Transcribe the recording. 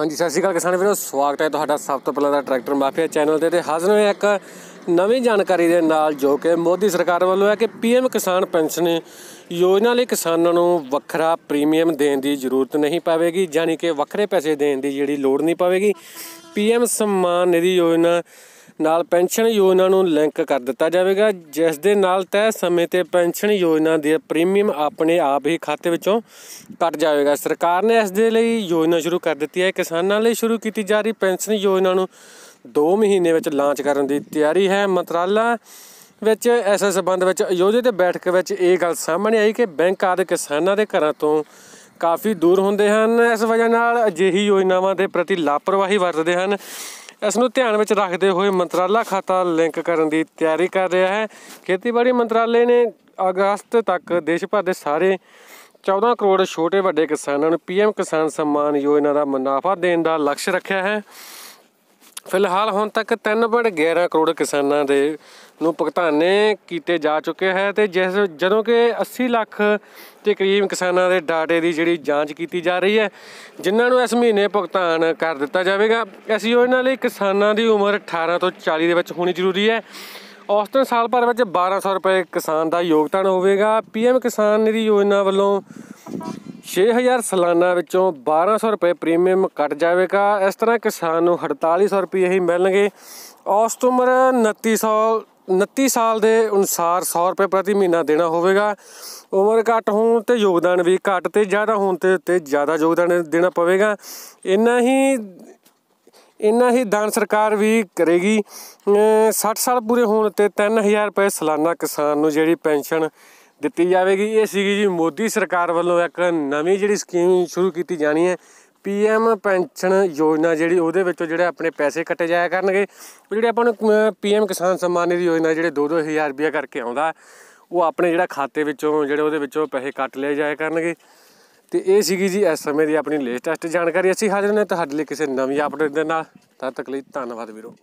ਹਾਂਜੀ ਸਤਿ ਸ਼੍ਰੀ ਅਕਾਲ ਕਿਸਾਨ ਵੀਰੋ ਸਵਾਗਤ ਹੈ ਤੁਹਾਡਾ ਸਭ ਤੋਂ ਪਹਿਲਾਂ ਦਾ ਟਰੈਕਟਰ ਮਾਫੀਆ ਚੈਨਲ ਤੇ ਤੇ ਹਾਜ਼ਰ ਹੋਏ ਇੱਕ ਨਵੀਂ ਜਾਣਕਾਰੀ ਦੇ ਨਾਲ ਜੋ ਕਿ ਮੋਦੀ ਸਰਕਾਰ ਵੱਲੋਂ ਹੈ ਕਿ ਪੀਐਮ ਕਿਸਾਨ ਪੈਨਸ਼ਨ ਯੋਜਨਾ ਲਈ ਕਿਸਾਨਾਂ ਨੂੰ ਵੱਖਰਾ ਪ੍ਰੀਮੀਅਮ ਦੇਣ ਦੀ ਜ਼ਰੂਰਤ ਨਹੀਂ ਪਵੇਗੀ ਯਾਨੀ ਕਿ ਵੱਖਰੇ ਪੈਸੇ ਦੇਣ ਦੀ ਜਿਹੜੀ ਲੋੜ ਨਹੀਂ ਪਵੇਗੀ ਪੀਐਮ ਸਨਮਾਨ ਨਿਧੀ ਯੋਜਨਾ ਨਾਲ ਪੈਨਸ਼ਨ ਯੋਜਨਾ ਨੂੰ ਲਿੰਕ ਕਰ ਦਿੱਤਾ ਜਾਵੇਗਾ ਜਿਸ ਦੇ ਨਾਲ ਤੈ ਸਮੇਂ ਤੇ ਪੈਨਸ਼ਨ ਯੋਜਨਾ ਦੇ ਪ੍ਰੀਮੀਅਮ ਆਪਣੇ ਆਪ ਹੀ ਖਾਤੇ ਵਿੱਚੋਂ ਕੱਟ ਜਾਵੇਗਾ ਸਰਕਾਰ ਨੇ ਇਸ ਦੇ ਲਈ ਯੋਜਨਾ ਸ਼ੁਰੂ ਕਰ ਦਿੱਤੀ ਹੈ ਕਿਸਾਨਾਂ ਲਈ ਸ਼ੁਰੂ ਕੀਤੀ ਜਾ ਰਹੀ ਪੈਨਸ਼ਨ ਯੋਜਨਾ ਨੂੰ 2 ਮਹੀਨੇ ਵਿੱਚ ਲਾਂਚ ਕਰਨ ਦੀ ਤਿਆਰੀ ਹੈ ਮੰਤਰਾਲਾ ਵਿੱਚ ਇਸ ਸਬੰਧ ਵਿੱਚ ਦੇ ਬੈਠਕ ਵਿੱਚ ਇਹ ਗੱਲ ਸਾਹਮਣੇ ਆਈ ਕਿ ਬੈਂਕ ਆਦਿ ਕਿਸਾਨਾਂ ਦੇ ਘਰਾਂ ਤੋਂ ਕਾਫੀ ਦੂਰ ਹੁੰਦੇ ਹਨ ਇਸ ਵਜ੍ਹਾ ਨਾਲ ਅਜਿਹੀ ਯੋਜਨਾਵਾਂ ਦੇ ਪ੍ਰਤੀ ਲਾਪਰਵਾਹੀ ਵਰਤਦੇ ਹਨ ਇਸ ਨੂੰ ਧਿਆਨ ਵਿੱਚ ਰੱਖਦੇ ਹੋਏ ਮੰਤਰਾਲਾ ਖਾਤਾ ਲਿੰਕ ਕਰਨ ਦੀ ਤਿਆਰੀ ਕਰ ਰਿਹਾ ਹੈ ਖੇਤੀਬਾੜੀ ਮੰਤਰਾਲੇ ਨੇ ਅਗਸਤ ਤੱਕ ਦੇਸ਼ ਭਰ ਦੇ ਸਾਰੇ 14 ਕਰੋੜ ਛੋਟੇ ਵੱਡੇ ਕਿਸਾਨਾਂ ਨੂੰ ਪੀਐਮ ਕਿਸਾਨ ਸਨਮਾਨ ਯੋਜਨਾ ਦਾ ਮੁਨਾਫਾ ਦੇਣ ਦਾ ਲਕਸ਼ ਰੱਖਿਆ ਹੈ ਫਿਲਹਾਲ ਹੁਣ ਤੱਕ 3.11 ਕਰੋੜ ਕਿਸਾਨਾਂ ਦੇ ਨੂੰ ਭੁਗਤਾਨੇ ਕੀਤੇ ਜਾ ਚੁੱਕੇ ਹੈ ਤੇ ਜਿਸ ਜਦੋਂ ਕਿ 80 ਲੱਖ ਦੇ ਕਰੀਬ ਕਿਸਾਨਾਂ ਦੇ ਡਾਟੇ ਦੀ ਜਿਹੜੀ ਜਾਂਚ ਕੀਤੀ ਜਾ ਰਹੀ ਹੈ ਜਿਨ੍ਹਾਂ ਨੂੰ ਇਸ ਮਹੀਨੇ ਭੁਗਤਾਨ ਕਰ ਦਿੱਤਾ ਜਾਵੇਗਾ ਇਸ ਯੋਜਨਾ ਲਈ ਕਿਸਾਨਾਂ ਦੀ ਉਮਰ 18 ਤੋਂ 40 ਦੇ ਵਿੱਚ ਹੋਣੀ ਜ਼ਰੂਰੀ ਹੈ ਔਸਤਨ ਸਾਲ ਭਰ ਵਿੱਚ 1200 ਰੁਪਏ ਕਿਸਾਨ ਦਾ ਯੋਗਦਾਨ ਹੋਵੇਗਾ ਪੀਐਮ ਕਿਸਾਨ ਨਿਧੀ ਯੋਜਨਾ ਵੱਲੋਂ 6000 ਸਾਲਾਨਾ ਵਿੱਚੋਂ 1200 ਰੁਪਏ ਪ੍ਰੀਮੀਅਮ ਕੱਟ ਜਾਵੇਗਾ ਇਸ ਤਰ੍ਹਾਂ ਕਿਸਾਨ ਨੂੰ 4800 ਰੁਪਏ ਹੀ ਮਿਲਣਗੇ ਔਸਤ ਉਮਰ 2900 29 ਸਾਲ ਦੇ ਅਨੁਸਾਰ 100 ਰੁਪਏ ਪ੍ਰਤੀ ਮਹੀਨਾ ਦੇਣਾ ਹੋਵੇਗਾ ਉਮਰ ਘੱਟ ਹੋਣ ਤੇ ਯੋਗਦਾਨ ਵੀ ਘੱਟ ਤੇ ਜ਼ਿਆਦਾ ਹੋਣ ਤੇ ਤੇ ਜ਼ਿਆਦਾ ਯੋਗਦਾਨ ਦੇਣਾ ਪਵੇਗਾ ਇੰਨਾ ਹੀ ਇੰਨਾ ਹੀ ਦਾਨ ਸਰਕਾਰ ਵੀ ਕਰੇਗੀ 60 ਸਾਲ ਪੂਰੇ ਹੋਣ ਤੇ 3000 ਰੁਪਏ ਸਾਲਾਨਾ ਕਿਸਾਨ ਨੂੰ ਜਿਹੜੀ ਪੈਨਸ਼ਨ ਦਿੱਤੀ ਜਾਵੇਗੀ ਇਹ ਸੀਗੀ ਜੀ ਮੋਦੀ ਸਰਕਾਰ ਵੱਲੋਂ ਇੱਕ ਨਵੀਂ ਜਿਹੜੀ ਸਕੀਮ ਸ਼ੁਰੂ ਕੀਤੀ ਜਾਣੀ ਹੈ ਪੀਐਮ ਪੈਨਸ਼ਨ ਯੋਜਨਾ ਜਿਹੜੀ ਉਹਦੇ ਵਿੱਚੋਂ ਜਿਹੜੇ ਆਪਣੇ ਪੈਸੇ ਕੱਟੇ ਜਾਇਆ ਕਰਨਗੇ ਉਹ ਜਿਹੜੇ ਆਪਾਂ ਨੂੰ ਪੀਐਮ ਕਿਸਾਨ ਸਨਮਾਨ ਨਿਧੀ ਯੋਜਨਾ ਜਿਹੜੇ 2-2000 ਰੁਪਏ ਕਰਕੇ ਆਉਂਦਾ ਉਹ ਆਪਣੇ ਜਿਹੜਾ ਖਾਤੇ ਵਿੱਚੋਂ ਜਿਹੜੇ ਉਹਦੇ ਵਿੱਚੋਂ ਪੈਸੇ ਕੱਟ ਲਏ ਜਾਇਆ ਕਰਨਗੇ ਤੇ ਇਹ ਸੀਗੀ ਜੀ ਇਸ ਸਮੇਂ ਦੀ ਆਪਣੀ ਲੇਟੈਸਟ ਜਾਣਕਾਰੀ ਅਸੀਂ ਹਾਜ਼ਰ ਨੇ ਤੁਹਾਡੇ ਲਈ ਕਿਸੇ ਨਵੀਂ ਅਪਡੇਟ ਦੇ ਨਾਲ ਤਦ ਤੱਕ ਲਈ ਧੰਨਵਾਦ ਵੀਰੋ